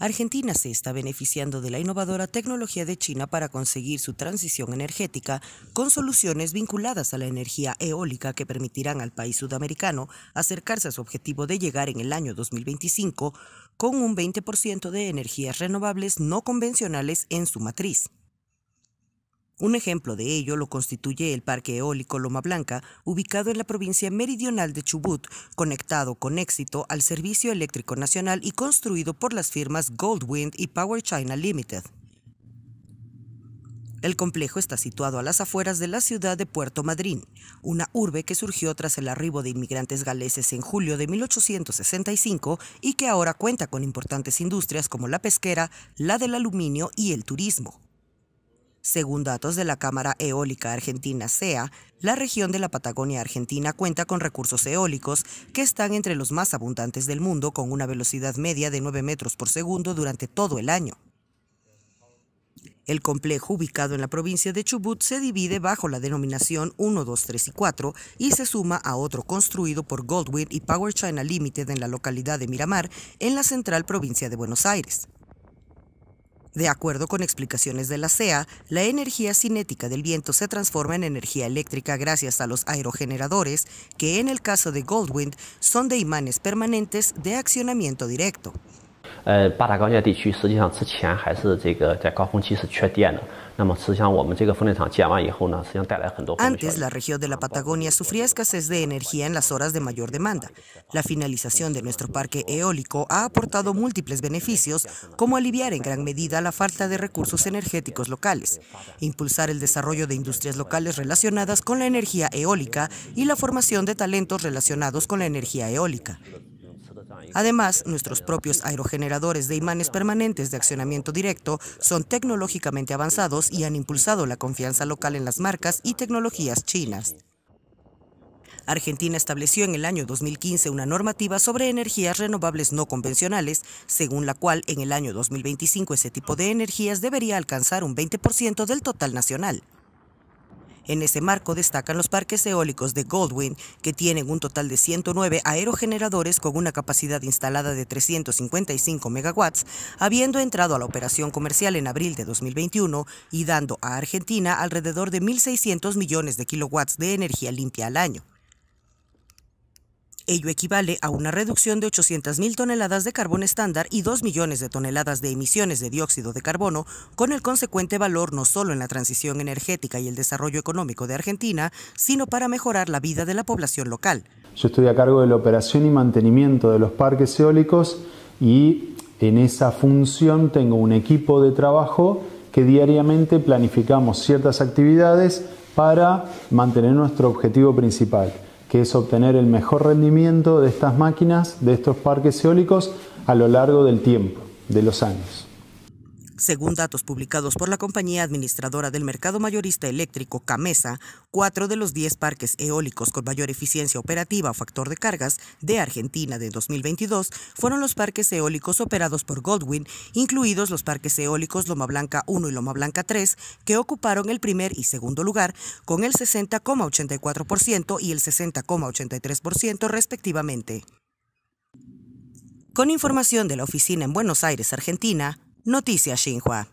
Argentina se está beneficiando de la innovadora tecnología de China para conseguir su transición energética con soluciones vinculadas a la energía eólica que permitirán al país sudamericano acercarse a su objetivo de llegar en el año 2025 con un 20% de energías renovables no convencionales en su matriz. Un ejemplo de ello lo constituye el Parque Eólico Loma Blanca, ubicado en la provincia meridional de Chubut, conectado con éxito al Servicio Eléctrico Nacional y construido por las firmas Goldwind y Power China Limited. El complejo está situado a las afueras de la ciudad de Puerto Madryn, una urbe que surgió tras el arribo de inmigrantes galeses en julio de 1865 y que ahora cuenta con importantes industrias como la pesquera, la del aluminio y el turismo. Según datos de la Cámara Eólica Argentina SEA, la región de la Patagonia Argentina cuenta con recursos eólicos que están entre los más abundantes del mundo con una velocidad media de 9 metros por segundo durante todo el año. El complejo ubicado en la provincia de Chubut se divide bajo la denominación 1, 2, 3 y 4 y se suma a otro construido por Goldwyn y Power China Limited en la localidad de Miramar, en la central provincia de Buenos Aires. De acuerdo con explicaciones de la CEA, la energía cinética del viento se transforma en energía eléctrica gracias a los aerogeneradores, que en el caso de Goldwind son de imanes permanentes de accionamiento directo. Antes, la región de la Patagonia sufría escasez de energía en las horas de mayor demanda. La finalización de nuestro parque eólico ha aportado múltiples beneficios, como aliviar en gran medida la falta de recursos energéticos locales, impulsar el desarrollo de industrias locales relacionadas con la energía eólica y la formación de talentos relacionados con la energía eólica. Además, nuestros propios aerogeneradores de imanes permanentes de accionamiento directo son tecnológicamente avanzados y han impulsado la confianza local en las marcas y tecnologías chinas. Argentina estableció en el año 2015 una normativa sobre energías renovables no convencionales, según la cual en el año 2025 ese tipo de energías debería alcanzar un 20% del total nacional. En ese marco destacan los parques eólicos de Goldwyn, que tienen un total de 109 aerogeneradores con una capacidad instalada de 355 megawatts, habiendo entrado a la operación comercial en abril de 2021 y dando a Argentina alrededor de 1.600 millones de kilowatts de energía limpia al año. Ello equivale a una reducción de 800.000 toneladas de carbón estándar y 2 millones de toneladas de emisiones de dióxido de carbono, con el consecuente valor no solo en la transición energética y el desarrollo económico de Argentina, sino para mejorar la vida de la población local. Yo estoy a cargo de la operación y mantenimiento de los parques eólicos y en esa función tengo un equipo de trabajo que diariamente planificamos ciertas actividades para mantener nuestro objetivo principal, que es obtener el mejor rendimiento de estas máquinas, de estos parques eólicos, a lo largo del tiempo, de los años. Según datos publicados por la compañía administradora del mercado mayorista eléctrico Camesa, cuatro de los diez parques eólicos con mayor eficiencia operativa o factor de cargas de Argentina de 2022 fueron los parques eólicos operados por Goldwyn, incluidos los parques eólicos Loma Blanca 1 y Loma Blanca 3, que ocuparon el primer y segundo lugar con el 60,84% y el 60,83% respectivamente. Con información de la oficina en Buenos Aires, Argentina, Noticias Xinhua.